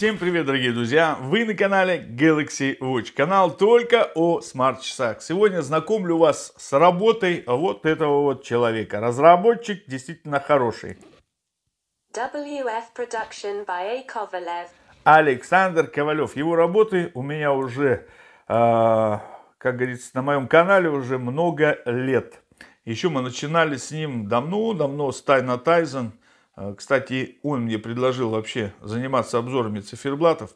Всем привет, дорогие друзья! Вы на канале Galaxy Watch, канал только о смарт-часах. Сегодня знакомлю вас с работой вот этого вот человека. Разработчик действительно хороший. WF Production by A. Александр Ковалев. Его работы у меня уже, э, как говорится, на моем канале уже много лет. Еще мы начинали с ним давно-давно с Тайна Тайзен Э, кстати, он мне предложил вообще заниматься обзорами циферблатов.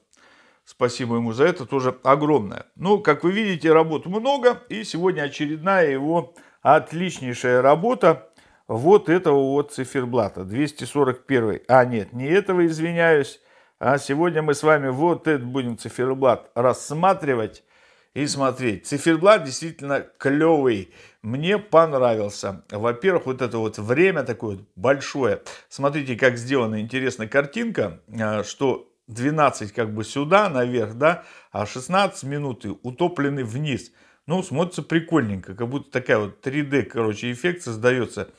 Спасибо ему за это, тоже огромное. Ну, как вы видите, работ много. И сегодня очередная его отличнейшая работа вот этого вот циферблата. 241. А, нет, не этого, извиняюсь. А сегодня мы с вами вот этот будем циферблат рассматривать и смотреть. Циферблат действительно клевый. Мне понравился. Во-первых, вот это вот время такое большое. Смотрите, как сделана интересная картинка, а, что 12 как бы сюда, наверх, да, а 16 минуты утоплены вниз. Ну, смотрится прикольненько, как будто такая вот 3D, короче, эффект создается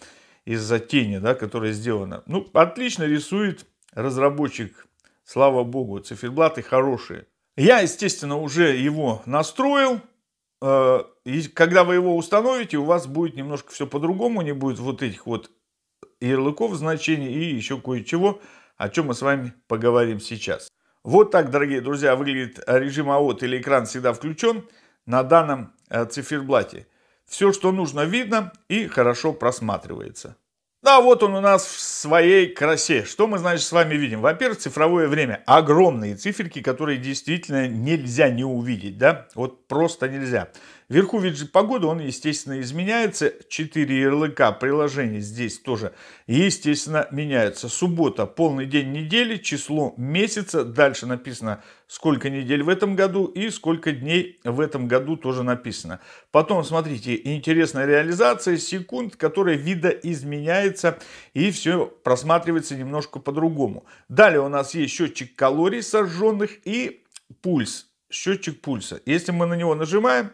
из-за тени, да, которая сделана. Ну, отлично рисует разработчик, слава богу, циферблаты хорошие. Я, естественно, уже его настроил. Э, и когда вы его установите, у вас будет немножко все по-другому, не будет вот этих вот ярлыков, значений и еще кое-чего, о чем мы с вами поговорим сейчас. Вот так, дорогие друзья, выглядит режим АОТ или экран всегда включен на данном э, циферблате. Все, что нужно, видно и хорошо просматривается. Да, вот он у нас в своей красе. Что мы, значит, с вами видим? Во-первых, цифровое время. Огромные циферки, которые действительно нельзя не увидеть, да? Вот просто нельзя. Вверху виджет погода, он, естественно, изменяется. Четыре ярлыка приложений здесь тоже, естественно, меняются. Суббота, полный день недели, число месяца. Дальше написано, сколько недель в этом году и сколько дней в этом году тоже написано. Потом, смотрите, интересная реализация секунд, которая видоизменяется и все просматривается немножко по-другому. Далее у нас есть счетчик калорий сожженных и пульс, счетчик пульса. Если мы на него нажимаем,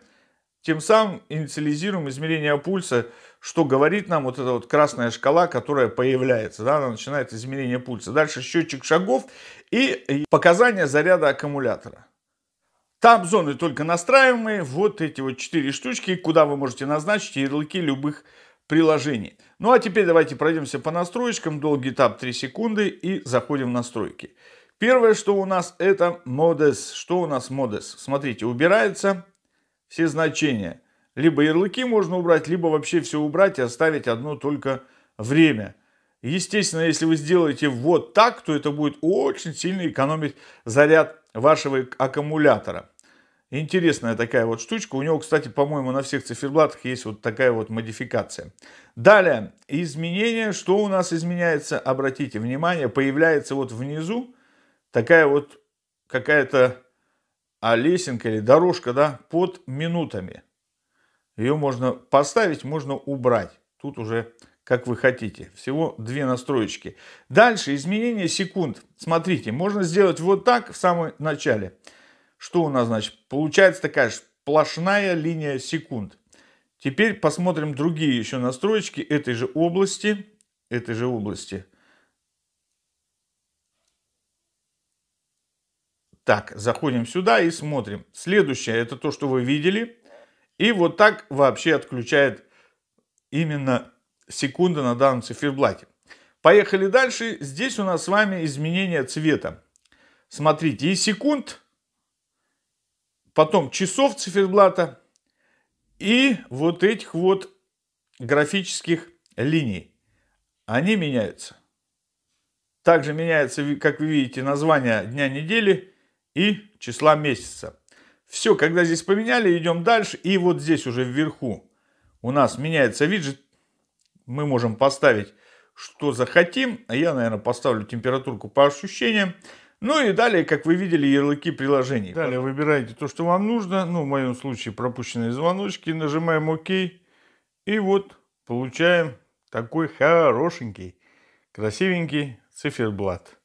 тем самым инициализируем измерение пульса, что говорит нам вот эта вот красная шкала, которая появляется. Да, она начинает измерение пульса. Дальше счетчик шагов и показания заряда аккумулятора. Там зоны только настраиваемые, вот эти вот четыре штучки, куда вы можете назначить ярлыки любых приложений. Ну а теперь давайте пройдемся по настроечкам, долгий этап 3 секунды и заходим в настройки. Первое, что у нас это модес. Что у нас модес? Смотрите, убирается все значения. Либо ярлыки можно убрать, либо вообще все убрать и оставить одно только время. Естественно, если вы сделаете вот так, то это будет очень сильно экономить заряд вашего аккумулятора. Интересная такая вот штучка. У него, кстати, по-моему, на всех циферблатах есть вот такая вот модификация. Далее, изменения. Что у нас изменяется? Обратите внимание, появляется вот внизу такая вот какая-то а лесенка или дорожка, да, под минутами. Ее можно поставить, можно убрать. Тут уже как вы хотите. Всего две настроечки. Дальше изменение секунд. Смотрите, можно сделать вот так в самом начале. Что у нас значит? Получается такая сплошная линия секунд. Теперь посмотрим другие еще настроечки этой же области. Этой же области. так, заходим сюда и смотрим. Следующее, это то, что вы видели. И вот так вообще отключает именно секунды на данном циферблате. Поехали дальше. Здесь у нас с вами изменение цвета. Смотрите, и секунд, потом часов циферблата и вот этих вот графических линий. Они меняются. Также меняется, как вы видите, название дня недели и числа месяца. Все, когда здесь поменяли, идем дальше. И вот здесь уже вверху у нас меняется виджет. Мы можем поставить, что захотим. А я, наверное, поставлю температурку по ощущениям. Ну и далее, как вы видели, ярлыки приложений. Далее выбираете то, что вам нужно. Ну, в моем случае пропущенные звоночки. Нажимаем ОК. И вот получаем такой хорошенький, красивенький циферблат.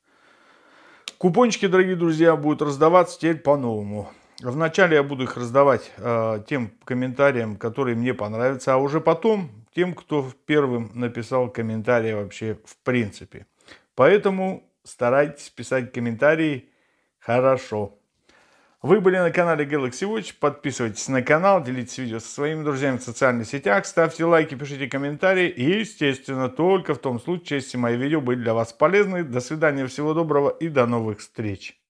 Купончики, дорогие друзья, будут раздаваться теперь по-новому. Вначале я буду их раздавать э, тем комментариям, которые мне понравятся, а уже потом тем, кто первым написал комментарий вообще в принципе. Поэтому старайтесь писать комментарии хорошо. Вы были на канале Galaxy Watch, подписывайтесь на канал, делитесь видео со своими друзьями в социальных сетях, ставьте лайки, пишите комментарии и, естественно, только в том случае, если мои видео были для вас полезны. До свидания, всего доброго и до новых встреч!